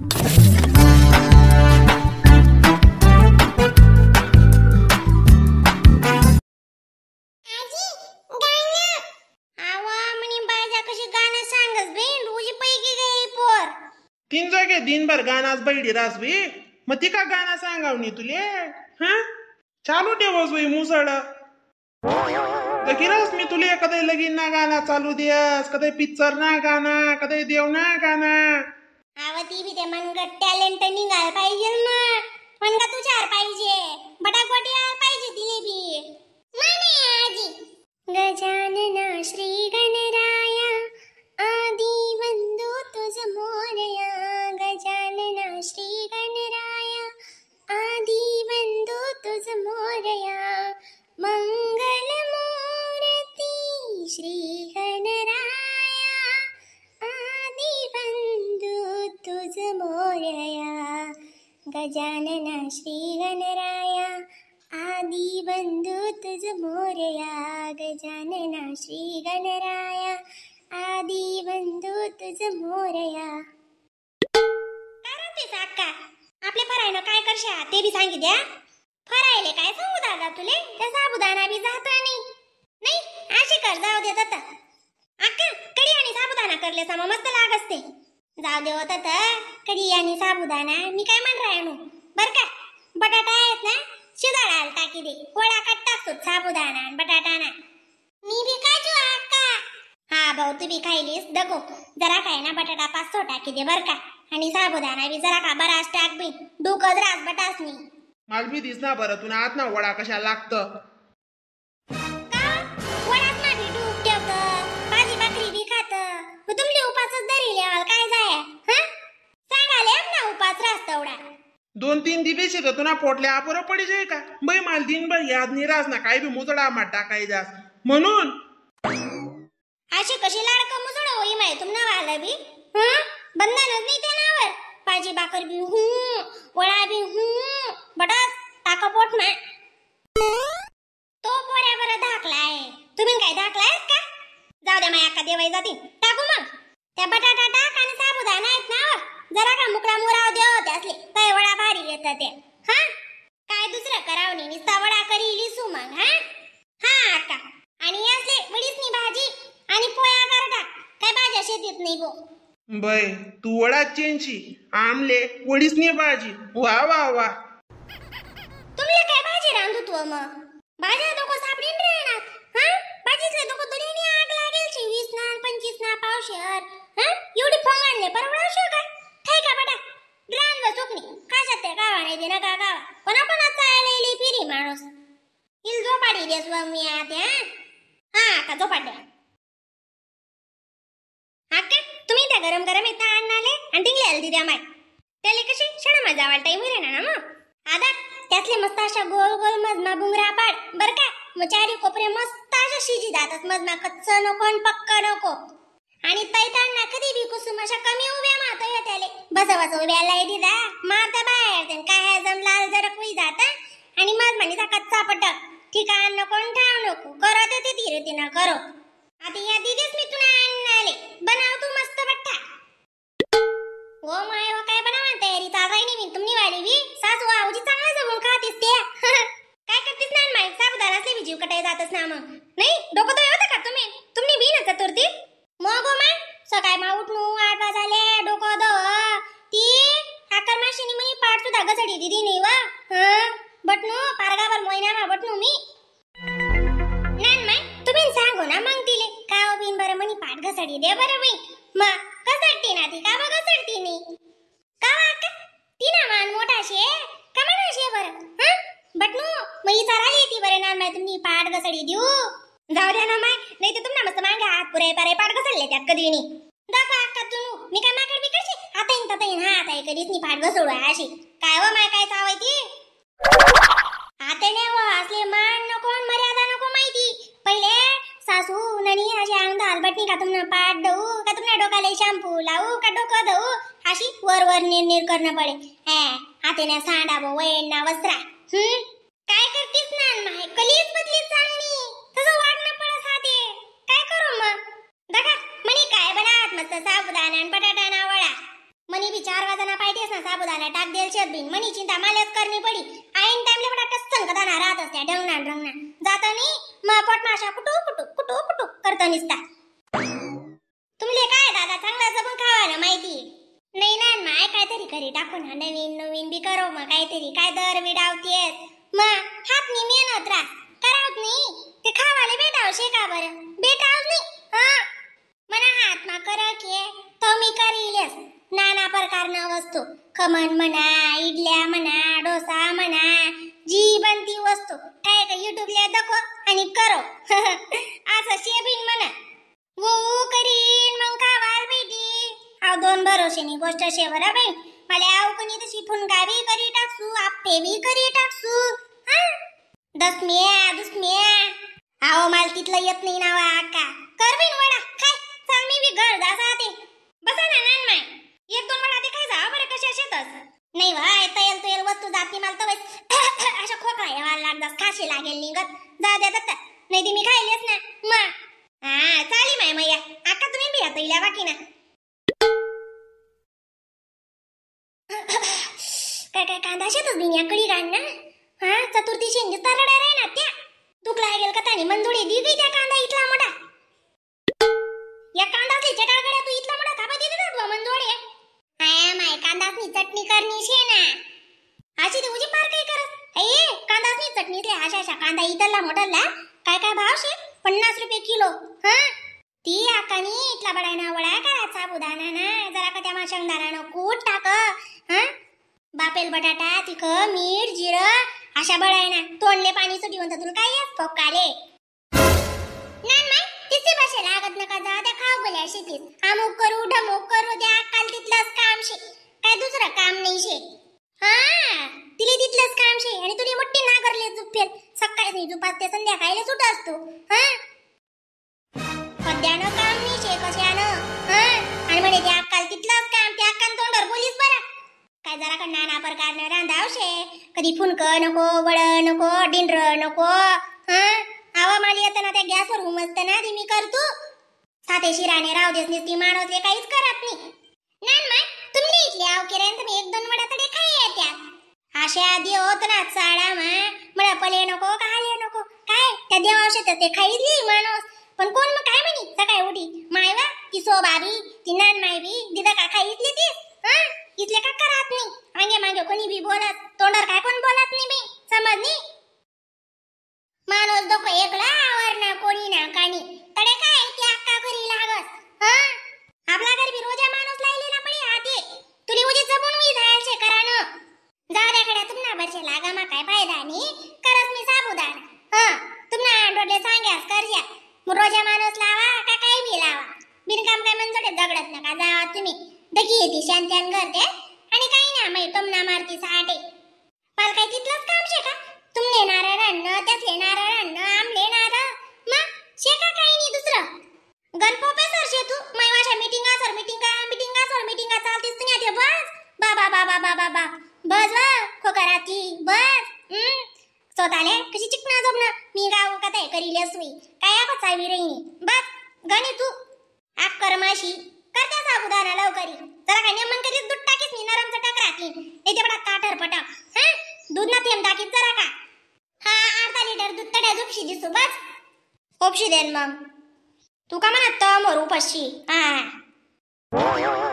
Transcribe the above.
तीन जागे दिनभर बैडी मग ती का गाणं सांगावणी तुले हा चालू ठेवस बाई मुसड मी तुले कधी लगीन ना गाना चालू देस कधी पिक्चर ना गाणं कधी देव ना गाना आवती भी ते मनगट टॅलेंट निघायला पाहिजे ना मनगा तुझ्यावर पाहिजे बटाकवाटीवर पाहिजे तिले बी आजी गजानना श्री गणराया आदि वंदू तुझ मोरया गजानना श्री गणराया आदि वंदू तुझ मोरया मंगल मूर्ती श्री गजानना श्री गणराया आदि बंधू तुझ मोरया गजानना श्री गणराया आदि बंधू तुझ मोरया अक्का आपले फरायनं काय करशा ते बी सांगी द्या फरायले काय सांगू दादा तुले त्या साबुदाणा बी जाता नाही नाही अशी कर जाऊ दे तता अक्का कडी आणि साबुदाणा करले समा मस्त लाग असते जाऊ दे होता कढी आणि साबुदाणा मी काय म्हणणार आहे बरं का बटाटा आहेत ना शिजाळाला टाकी दे पोळा कट टाकतो साबुदाणा बटाटा ना मी बी काजू आका हा भाऊ तू बी खायलीस दगो जरा काय ना बटाटा पाच टाकी दे बर का आणि साबुदाणा बी जरा का बराच टाक बी डोकं रास बटास मी मला बी दिसना बरं तुला आत ना वडा कशा लागत भाजी भाकरी बी खात उपासच दरी लिहाल काय जाय पाच रास दोन तीन दिवस येतो ना पोटल्या आपोर पडिजे का बाई मला दिनभर याद निराज ना काय बी मुजडा माटा काय जास म्हणून अशी कशी लाडका मुजड होई माय तुम्हाला वाला बी हं बंधनच नाही ते नावर पाजी बाकर बी हूं वळा बी हूं बडा टाका पोट मा तो पोऱ्या बर धाकलाय तुम्ही काय धाकलाय का जाऊ द्या माय आका देवाई जाती टाकू मग त्या बटाटा टाक आणि साबुदाणा आहेत नावर जरा का मुकडा मुराव देव असले काय वडा भारी येतात ते हा काय दुसरं करावणी नाही सावडा करी लिसू सुमंग हा हा का आणि असले वडीसनी भाजी आणि पोया करडा काय भाज्या शेतीत नाही गो बय तू वडा चेंची आमले वडीसनी भाजी वा वा वा तुम्ही काय भाजी रांधू तू हो मग भाजी पाहिजे स्वामी आत्या हा का जो पाड्या हा का तुम्ही त्या गरम गरम येता आणले आणि तिंगले हल्दी द्या माय त्याले कशी क्षणा माझा आवड टाईम ना ना मग आदा त्यातले मस्त अशा गोल गोल मजना बुंगरा पाड बर का मग चारी कोपरे मस्त अशा शिजी जातात मजना कच्च नको आणि पक्क नको आणि पैतांना कधी बी कुसुम अशा कमी उभ्या मातो या त्याले बस उभ्या लाई दिदा माता बाहेर काय जम लाल कुई जाता आणि मज म्हणजे कच्चा पटक ठिकाण नको ठाव नको करत ते धीरे ना करो आता या दिस मी तुला आणले बनाव तू मस्त बट्टा हो माय हो काय बनावा तयारी चालराय नाही मी तुम्ही वाली बी सासू आऊजी चांगला जमून खातीस ते काय करतीस ना माय साबुदार असले मी जीव कटाय जातच ना मग नाही डोकं तो होतं का तुम्ही तुम्ही बी ना चतुर्थी मग हो माय सकाळ मा उठनु आठ वाजले डोकं दो ती आकर माशीनी मी पाठ सुद्धा गचडी दिदी नाही वा दे बरं बाई मा कसडती ना ती का बा कसडती नी का वाक ती मान मोठा शे का मान शे बरं ह बटनु मग इचार आली ती बरं ना मैं तुम्ही पाड घसडी देऊ जाऊ द्या ना माय नाही तर तुमना मस्त मांगे हात पुरे पारे पाठ घसडले त्यात कधी नी अक्का तुनु मी काय माकड बी कशी आता येईन तता इन हा आता कधीच नी पाठ घसडू अशी काय व हो माय काय चावाय ती आता ने व हो, असले मान नको मर्यादा नको माहिती पहिले सासू नणी अशी अंग हलबटणी का तुमना पाठ दऊ का तुमना डोकाले शॅम्पू लावू का डोका दऊ अशी वर वर नीर करणं पडे हा हातेने सांडा बो वैणना वस्त्रा काय करतीस ना माय कलीच बदली चालणी तसं वागणं पडस हाते काय करू मग बघा मणी काय बनात मस्त साबुदाणा आणि बटाटा ना वळा म्हणी बी चार वाजाना पाहिजेस ना साबुदाणा टाक देल शेतबीन मणी चिंता मालच करनी पडी आईन टाइमला बटाटा गदाना राहत असत्या ढंगना ढंगना जातानी मग पटमाशा कुटू कुटू हो, कुटू हो? करतो निसता तुमले काय दादा चांगला जपून खावा ना माहिती नाही ना माय काहीतरी घरी टाकून हा नवीन नवीन बी करो मग काहीतरी काय दर बी डावतेस मग हात नी मेहनत राह करावत नाही ते खावाले भेटाव शेका बरं बेटाव नाही हा मना हात मा कर के तो मी करीलस नाना प्रकारना वस्तू खमण म्हणा इडल्या म्हणा डोसा म्हणा जी बनती वस्तू काय का युट्यूबला दखो आणि करो आज असं शेबीन म्हणा वो करीन मग कावाल बेटी हा दोन भरोशेनी गोष्ट शेवरा बाई मला अवकणी तशी फुनकावी करी टाकसू आप्पेवी करी टाकसू दसम्या दुसम्या आओ माल तिथलं येत नाही नावा आका बिन वडा काय सांग मी बी घर जासा ते बसा ना नान माय एक दोन वडा ते काय जा बरं कशा शेतच नाही वाय तयल तयल वस्तू जाती माल तर अशा खोकळा यावा लागदास खाशी लागेल निगत जा द्या दत्ता नाही ती मी खायलीच ना म हा चाली माय मैया आका तुम्ही बिया तैल्या बाकी ना काय काय कांदा शेतच बिन या कडी गाण ना हा चतुर्थी शेंगे तरडा रे ना त्या दुखला गेल का त्याने मंजुळी दी गई त्या कांदा इथला कांदा इतरला मोठला काय काय भाव शे पन्नास रुपये किलो हा ती आकानी इथला बडायना वळा करा साबुदाणा ना जरा का त्या नो कूट टाक हा बापेल बटाटा तिखं मीठ जिरं अशा बडायना तोंडले पाणी सुटिवंत तुला काय येत पोकाले नाही माय तिथे लागत नका जा त्या खाऊ बोल्या शेतीत अमुक करू ढमुक करू द्या काल तिथली संध्याकाळी सुट असतो हा पद्यानं काम नाही शे कशानं हा आणि म्हणे त्या अक्काल तिथलंच काम त्या अक्का तोंडावर बोलीस बरं काय जरा का नाना प्रकारनं रांधाव शे कधी फुनक नको वळ नको डिंडर नको हा आवा माली येताना त्या गॅसवर हुमसत ना ती मी करतो साते शिराने राव देस ती माणसले काहीच करत नाही नान तुम्ही इथले आव केल्यानंतर मी एक दोन वडा तडे खाई येत्या अशा आधी होत ना चाळा मा मला पले नको का हाले नको त्या देवा औषध ते खाईली माणूस पण कोण मग काय म्हणी सकाळी उठी मायवा ती सोबाबी की नान मायबी दिदा का खाईतली ती हा इथले का करत नाही आंगे मागे कोणी बी बोलत तोंडर काय कोण बोलत नाही मी समज रोजा माणूस लावा का काही बी लावा बिनकाम काय म्हणजे दगडत नका जावा तुम्ही दगी येते शांत्यान करते आणि काही ना माहिती तुमना मारती साठे पाल काय तिथलंच काम शे का तुमले नारळ आणणं त्याच नारळ आणणं आमले मा मग का काही नाही दुसरं गणपोपे सर शे तू मै वाशा मीटिंगा सर मीटिंग मीटिंगा सर मीटिंगा चालतीस तू नाही बस बाबा बाबा बाबा बा बस वा खोकराती बस स्वतःले कशी चिकना ना मी गाव कथा करील असवी सावी रेनी बस गणी तू आप कर्माशी करते उदाहरण लवकरी चला काय नेमन करीत दूध टाकीस मी नरम टाकराती राहती बडा काटर पटक हा दूध ना तेम टाकीत जरा का हा अर्धा लिटर दूध तड्या झोपशी दिसू बस ओपशी देन मग तू का म्हणत मरू पशी हा